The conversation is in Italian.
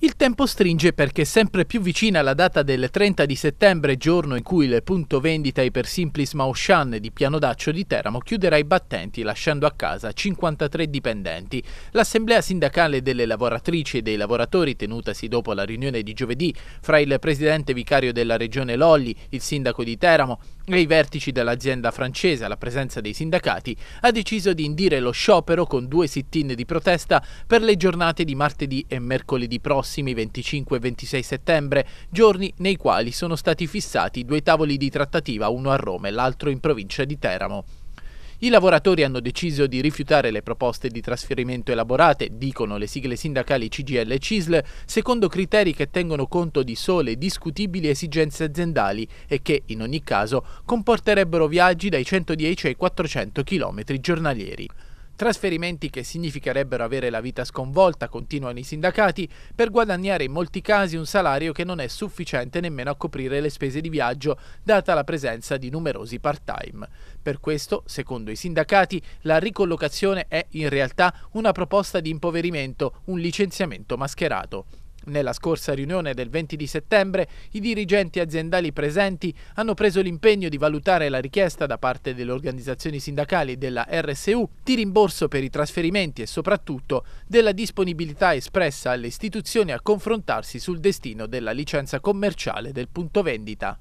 Il tempo stringe perché sempre più vicina la data del 30 di settembre, giorno in cui il punto vendita Iper Simplis Maushan di Daccio di Teramo chiuderà i battenti lasciando a casa 53 dipendenti. L'assemblea sindacale delle lavoratrici e dei lavoratori tenutasi dopo la riunione di giovedì fra il presidente vicario della regione Lolli, il sindaco di Teramo e i vertici dell'azienda francese alla presenza dei sindacati ha deciso di indire lo sciopero con due sit-in di protesta per le giornate di martedì e mercoledì prossimo prossimi 25 e 26 settembre, giorni nei quali sono stati fissati due tavoli di trattativa, uno a Roma e l'altro in provincia di Teramo. I lavoratori hanno deciso di rifiutare le proposte di trasferimento elaborate, dicono le sigle sindacali CGL e CISL, secondo criteri che tengono conto di sole discutibili esigenze aziendali e che, in ogni caso, comporterebbero viaggi dai 110 ai 400 km giornalieri. Trasferimenti che significherebbero avere la vita sconvolta, continuano i sindacati, per guadagnare in molti casi un salario che non è sufficiente nemmeno a coprire le spese di viaggio, data la presenza di numerosi part-time. Per questo, secondo i sindacati, la ricollocazione è in realtà una proposta di impoverimento, un licenziamento mascherato. Nella scorsa riunione del 20 settembre i dirigenti aziendali presenti hanno preso l'impegno di valutare la richiesta da parte delle organizzazioni sindacali della RSU di rimborso per i trasferimenti e soprattutto della disponibilità espressa alle istituzioni a confrontarsi sul destino della licenza commerciale del punto vendita.